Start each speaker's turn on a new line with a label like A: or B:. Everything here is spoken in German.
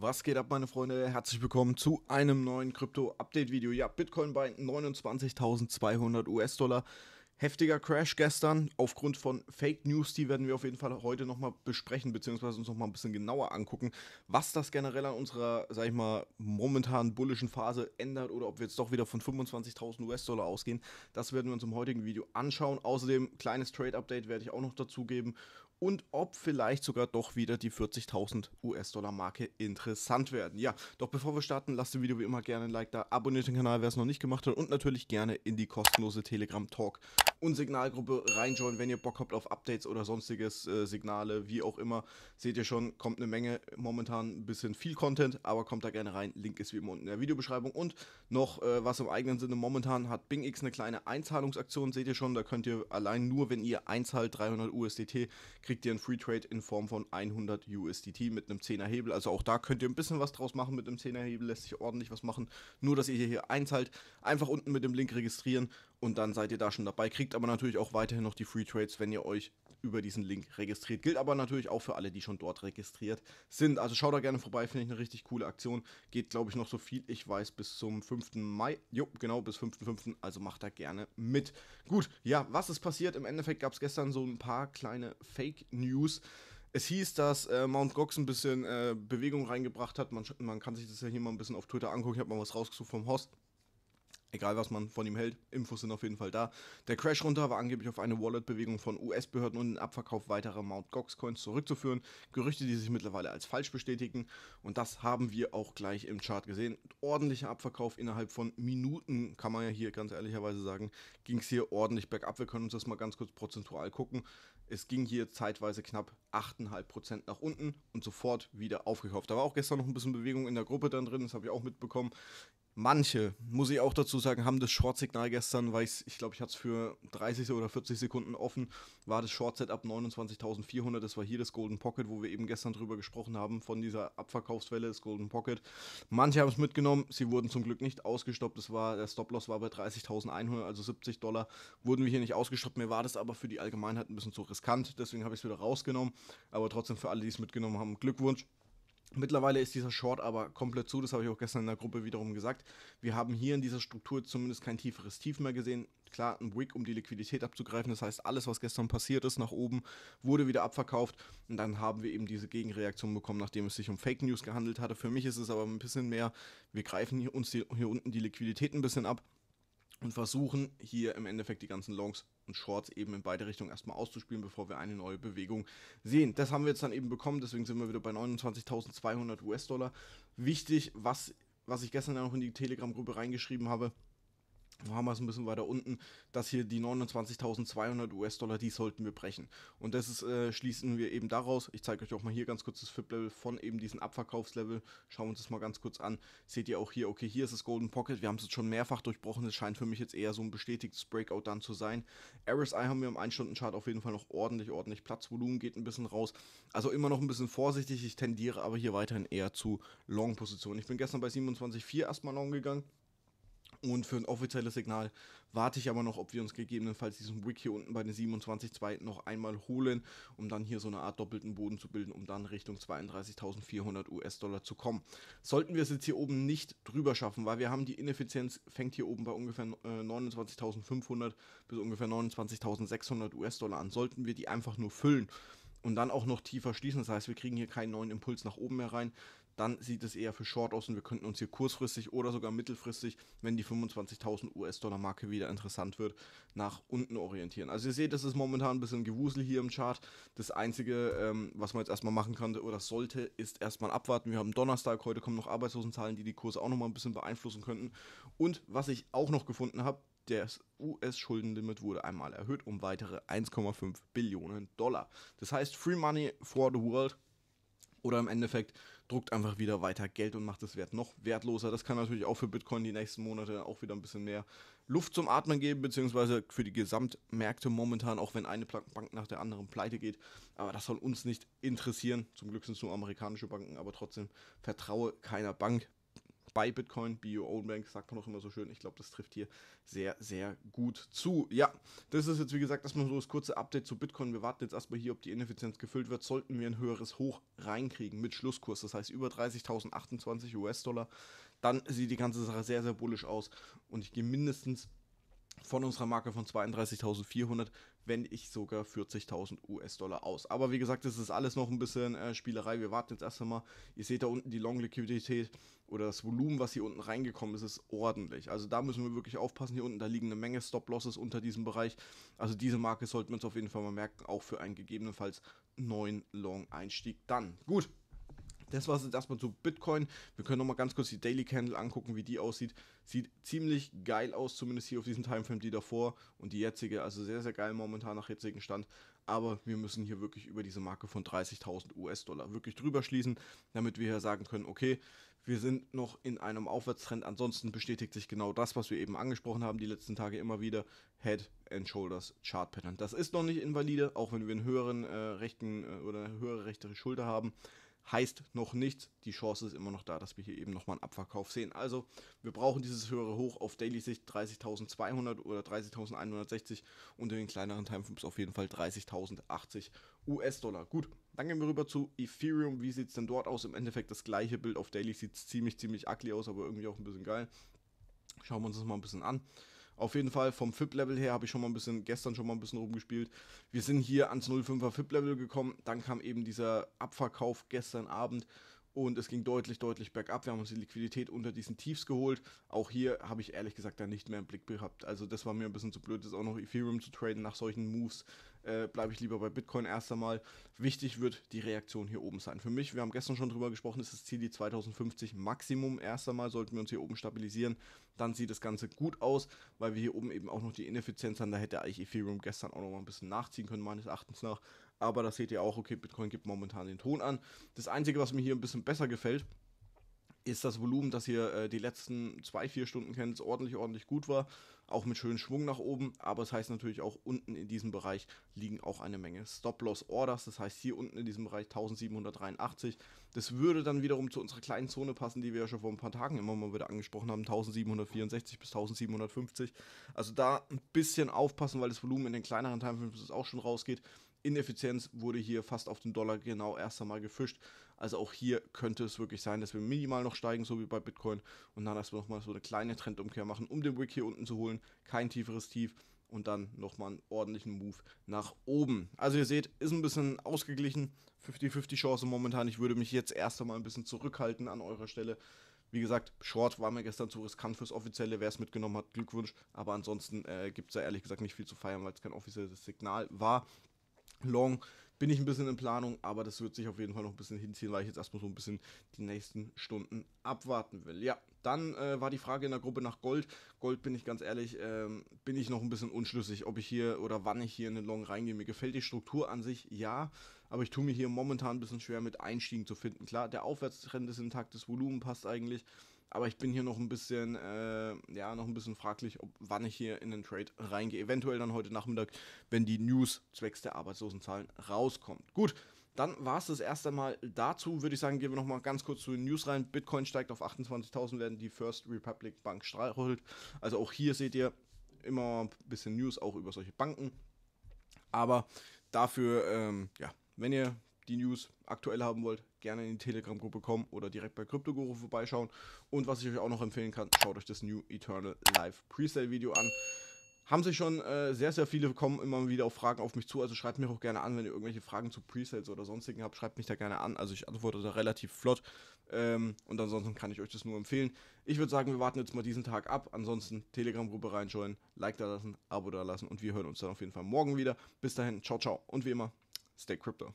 A: Was geht ab, meine Freunde? Herzlich willkommen zu einem neuen Krypto-Update-Video. Ja, Bitcoin bei 29.200 US-Dollar. Heftiger Crash gestern aufgrund von Fake News. Die werden wir auf jeden Fall heute nochmal besprechen, beziehungsweise uns nochmal ein bisschen genauer angucken, was das generell an unserer, sag ich mal, momentanen bullischen Phase ändert oder ob wir jetzt doch wieder von 25.000 US-Dollar ausgehen. Das werden wir uns im heutigen Video anschauen. Außerdem, kleines Trade-Update werde ich auch noch dazugeben und ob vielleicht sogar doch wieder die 40.000 US-Dollar-Marke interessant werden. Ja, doch bevor wir starten, lasst dem Video wie immer gerne ein Like da, abonniert den Kanal, wer es noch nicht gemacht hat und natürlich gerne in die kostenlose Telegram-Talk und Signalgruppe reinjoinen, wenn ihr Bock habt auf Updates oder sonstiges, äh, Signale, wie auch immer. Seht ihr schon, kommt eine Menge, momentan ein bisschen viel Content, aber kommt da gerne rein. Link ist wie immer unten in der Videobeschreibung. Und noch äh, was im eigenen Sinne, momentan hat BingX eine kleine Einzahlungsaktion, seht ihr schon, da könnt ihr allein nur, wenn ihr einzahlt, 300 USDT, kriegt ihr einen Free Trade in Form von 100 USDT mit einem 10er Hebel. Also auch da könnt ihr ein bisschen was draus machen mit einem 10er Hebel, lässt sich ordentlich was machen. Nur, dass ihr hier einzahlt, einfach unten mit dem Link registrieren und dann seid ihr da schon dabei. Kriegt aber natürlich auch weiterhin noch die Free Trades, wenn ihr euch über diesen Link registriert. Gilt aber natürlich auch für alle, die schon dort registriert sind. Also schaut da gerne vorbei, finde ich eine richtig coole Aktion. Geht, glaube ich, noch so viel ich weiß bis zum 5. Mai. Jo, genau, bis 5.5. Also macht da gerne mit. Gut, ja, was ist passiert? Im Endeffekt gab es gestern so ein paar kleine Fake News. Es hieß, dass äh, Mount Gox ein bisschen äh, Bewegung reingebracht hat. Man, man kann sich das ja hier mal ein bisschen auf Twitter angucken. Ich habe mal was rausgesucht vom Host. Egal, was man von ihm hält, Infos sind auf jeden Fall da. Der Crash runter war angeblich auf eine Wallet-Bewegung von US-Behörden und den Abverkauf weiterer Mount Gox-Coins zurückzuführen. Gerüchte, die sich mittlerweile als falsch bestätigen. Und das haben wir auch gleich im Chart gesehen. Ordentlicher Abverkauf innerhalb von Minuten, kann man ja hier ganz ehrlicherweise sagen, ging es hier ordentlich bergab. Wir können uns das mal ganz kurz prozentual gucken. Es ging hier zeitweise knapp 8,5% nach unten und sofort wieder aufgekauft. Da war auch gestern noch ein bisschen Bewegung in der Gruppe dann drin, das habe ich auch mitbekommen. Manche, muss ich auch dazu sagen, haben das Short-Signal gestern, weil ich glaube, ich hatte es für 30 oder 40 Sekunden offen, war das short setup 29.400. Das war hier das Golden Pocket, wo wir eben gestern drüber gesprochen haben, von dieser Abverkaufswelle das Golden Pocket. Manche haben es mitgenommen, sie wurden zum Glück nicht ausgestoppt. Das war, der Stop-Loss war bei 30.100, also 70 Dollar wurden wir hier nicht ausgestoppt. Mir war das aber für die Allgemeinheit ein bisschen zu riskant, deswegen habe ich es wieder rausgenommen. Aber trotzdem für alle, die es mitgenommen haben, Glückwunsch. Mittlerweile ist dieser Short aber komplett zu, das habe ich auch gestern in der Gruppe wiederum gesagt. Wir haben hier in dieser Struktur zumindest kein tieferes Tief mehr gesehen. Klar, ein Wick, um die Liquidität abzugreifen. Das heißt, alles, was gestern passiert ist nach oben, wurde wieder abverkauft. Und dann haben wir eben diese Gegenreaktion bekommen, nachdem es sich um Fake News gehandelt hatte. Für mich ist es aber ein bisschen mehr, wir greifen hier uns die, hier unten die Liquidität ein bisschen ab und versuchen hier im Endeffekt die ganzen Longs und Shorts eben in beide Richtungen erstmal auszuspielen, bevor wir eine neue Bewegung sehen. Das haben wir jetzt dann eben bekommen, deswegen sind wir wieder bei 29.200 US-Dollar. Wichtig, was, was ich gestern ja noch in die Telegram-Gruppe reingeschrieben habe, haben wir es ein bisschen weiter unten, dass hier die 29.200 US-Dollar, die sollten wir brechen. Und das ist, äh, schließen wir eben daraus. Ich zeige euch auch mal hier ganz kurz das FIP-Level von eben diesem Abverkaufslevel. Schauen wir uns das mal ganz kurz an. Seht ihr auch hier, okay, hier ist das Golden Pocket. Wir haben es jetzt schon mehrfach durchbrochen. Es scheint für mich jetzt eher so ein bestätigtes Breakout dann zu sein. RSI haben wir im 1-Stunden-Chart auf jeden Fall noch ordentlich, ordentlich Platz. Volumen geht ein bisschen raus. Also immer noch ein bisschen vorsichtig. Ich tendiere aber hier weiterhin eher zu Long-Positionen. Ich bin gestern bei 27,4 erstmal Long gegangen. Und für ein offizielles Signal warte ich aber noch, ob wir uns gegebenenfalls diesen Wick hier unten bei den 27.2 noch einmal holen, um dann hier so eine Art doppelten Boden zu bilden, um dann Richtung 32.400 US-Dollar zu kommen. Sollten wir es jetzt hier oben nicht drüber schaffen, weil wir haben die Ineffizienz, fängt hier oben bei ungefähr 29.500 äh, bis ungefähr 29.600 US-Dollar an. Sollten wir die einfach nur füllen, und dann auch noch tiefer schließen. Das heißt, wir kriegen hier keinen neuen Impuls nach oben mehr rein, dann sieht es eher für Short aus und wir könnten uns hier kurzfristig oder sogar mittelfristig, wenn die 25.000 US-Dollar-Marke wieder interessant wird, nach unten orientieren. Also ihr seht, das ist momentan ein bisschen Gewusel hier im Chart. Das Einzige, ähm, was man jetzt erstmal machen kann oder sollte, ist erstmal abwarten. Wir haben Donnerstag, heute kommen noch Arbeitslosenzahlen, die die Kurse auch nochmal ein bisschen beeinflussen könnten. Und was ich auch noch gefunden habe, das US-Schuldenlimit wurde einmal erhöht um weitere 1,5 Billionen Dollar. Das heißt, Free Money for the World oder im Endeffekt druckt einfach wieder weiter Geld und macht das Wert noch wertloser. Das kann natürlich auch für Bitcoin die nächsten Monate auch wieder ein bisschen mehr Luft zum Atmen geben, beziehungsweise für die Gesamtmärkte momentan, auch wenn eine Bank nach der anderen pleite geht. Aber das soll uns nicht interessieren. Zum Glück sind es nur amerikanische Banken, aber trotzdem vertraue keiner Bank bei Bitcoin, Be Your Own Bank, sagt man auch immer so schön. Ich glaube, das trifft hier sehr, sehr gut zu. Ja, das ist jetzt wie gesagt erstmal so das kurze Update zu Bitcoin. Wir warten jetzt erstmal hier, ob die Ineffizienz gefüllt wird. Sollten wir ein höheres Hoch reinkriegen mit Schlusskurs, das heißt über 30.028 US-Dollar, dann sieht die ganze Sache sehr, sehr bullisch aus. Und ich gehe mindestens von unserer Marke von 32.400, wenn ich sogar 40.000 US-Dollar aus. Aber wie gesagt, das ist alles noch ein bisschen äh, Spielerei. Wir warten jetzt erst einmal. Ihr seht da unten die Long-Liquidität oder das Volumen, was hier unten reingekommen ist, ist ordentlich. Also da müssen wir wirklich aufpassen. Hier unten, da liegen eine Menge Stop-Losses unter diesem Bereich. Also diese Marke sollten wir uns auf jeden Fall mal merken, auch für einen gegebenenfalls neuen Long-Einstieg dann. Gut, das war es jetzt erstmal zu Bitcoin. Wir können nochmal ganz kurz die Daily Candle angucken, wie die aussieht. Sieht ziemlich geil aus, zumindest hier auf diesem Timeframe, die davor und die jetzige. Also sehr, sehr geil momentan nach jetzigem Stand. Aber wir müssen hier wirklich über diese Marke von 30.000 US-Dollar wirklich drüber schließen, damit wir hier sagen können, okay, wir sind noch in einem Aufwärtstrend. Ansonsten bestätigt sich genau das, was wir eben angesprochen haben, die letzten Tage immer wieder. Head and Shoulders Chart Pattern. Das ist noch nicht invalide, auch wenn wir einen höheren äh, rechten äh, oder eine höhere rechte Schulter haben heißt noch nichts. Die Chance ist immer noch da, dass wir hier eben nochmal einen Abverkauf sehen. Also wir brauchen dieses höhere Hoch auf Daily-Sicht 30.200 oder 30.160 und in den kleineren Timeframes auf jeden Fall 30.080 US-Dollar. Gut, dann gehen wir rüber zu Ethereum. Wie sieht es denn dort aus? Im Endeffekt das gleiche Bild auf Daily sieht ziemlich, ziemlich ugly aus, aber irgendwie auch ein bisschen geil. Schauen wir uns das mal ein bisschen an. Auf jeden Fall vom FIP-Level her habe ich schon mal ein bisschen, gestern schon mal ein bisschen rumgespielt. Wir sind hier ans 05er FIP-Level gekommen. Dann kam eben dieser Abverkauf gestern Abend und es ging deutlich, deutlich bergab. Wir haben uns die Liquidität unter diesen Tiefs geholt. Auch hier habe ich ehrlich gesagt da nicht mehr im Blick gehabt. Also das war mir ein bisschen zu blöd, das auch noch Ethereum zu traden nach solchen Moves. Äh, Bleibe ich lieber bei Bitcoin erst einmal. Wichtig wird die Reaktion hier oben sein. Für mich, wir haben gestern schon drüber gesprochen, ist das Ziel die 2050 Maximum. Erst einmal sollten wir uns hier oben stabilisieren. Dann sieht das Ganze gut aus, weil wir hier oben eben auch noch die Ineffizienz haben. Da hätte eigentlich Ethereum gestern auch noch mal ein bisschen nachziehen können, meines Erachtens nach aber da seht ihr auch, okay, Bitcoin gibt momentan den Ton an. Das Einzige, was mir hier ein bisschen besser gefällt, ist das Volumen, das hier äh, die letzten zwei, vier Stunden kennt, ordentlich, ordentlich gut war, auch mit schönem Schwung nach oben, aber es das heißt natürlich auch unten in diesem Bereich liegen auch eine Menge Stop-Loss-Orders, das heißt hier unten in diesem Bereich 1783, das würde dann wiederum zu unserer kleinen Zone passen, die wir ja schon vor ein paar Tagen immer mal wieder angesprochen haben, 1764 bis 1750, also da ein bisschen aufpassen, weil das Volumen in den kleineren Timeframes auch schon rausgeht, Ineffizienz wurde hier fast auf den Dollar genau erst einmal gefischt. Also auch hier könnte es wirklich sein, dass wir minimal noch steigen, so wie bei Bitcoin. Und dann erstmal nochmal so eine kleine Trendumkehr machen, um den Wick hier unten zu holen. Kein tieferes Tief und dann nochmal einen ordentlichen Move nach oben. Also ihr seht, ist ein bisschen ausgeglichen. 50-50 Chance momentan. Ich würde mich jetzt erst einmal ein bisschen zurückhalten an eurer Stelle. Wie gesagt, Short war mir gestern zu riskant fürs Offizielle. Wer es mitgenommen hat, Glückwunsch. Aber ansonsten äh, gibt es da ehrlich gesagt nicht viel zu feiern, weil es kein offizielles Signal war. Long bin ich ein bisschen in Planung, aber das wird sich auf jeden Fall noch ein bisschen hinziehen, weil ich jetzt erstmal so ein bisschen die nächsten Stunden abwarten will. Ja, dann äh, war die Frage in der Gruppe nach Gold. Gold bin ich ganz ehrlich, ähm, bin ich noch ein bisschen unschlüssig, ob ich hier oder wann ich hier in den Long reingehe. Mir gefällt die Struktur an sich, ja, aber ich tue mir hier momentan ein bisschen schwer mit Einstiegen zu finden. Klar, der Aufwärtstrend ist intakt, das Volumen passt eigentlich. Aber ich bin hier noch ein bisschen, äh, ja, noch ein bisschen fraglich, ob, wann ich hier in den Trade reingehe. Eventuell dann heute Nachmittag, wenn die News zwecks der Arbeitslosenzahlen rauskommt. Gut, dann war es das erste Mal dazu. Würde ich sagen, gehen wir nochmal ganz kurz zu den News rein. Bitcoin steigt auf 28.000, werden die First Republic Bank streichelt. Also auch hier seht ihr immer ein bisschen News auch über solche Banken. Aber dafür, ähm, ja, wenn ihr die News aktuell haben wollt, gerne in die Telegram-Gruppe kommen oder direkt bei CryptoGuru vorbeischauen. Und was ich euch auch noch empfehlen kann, schaut euch das New Eternal Live Presale-Video an. Haben sich schon äh, sehr, sehr viele kommen immer wieder auf Fragen auf mich zu. Also schreibt mir auch gerne an, wenn ihr irgendwelche Fragen zu Presales oder sonstigen habt, schreibt mich da gerne an. Also ich antworte da relativ flott. Ähm, und ansonsten kann ich euch das nur empfehlen. Ich würde sagen, wir warten jetzt mal diesen Tag ab. Ansonsten Telegram-Gruppe reinschauen, Like da lassen, Abo da lassen und wir hören uns dann auf jeden Fall morgen wieder. Bis dahin, ciao, ciao. Und wie immer, stay crypto.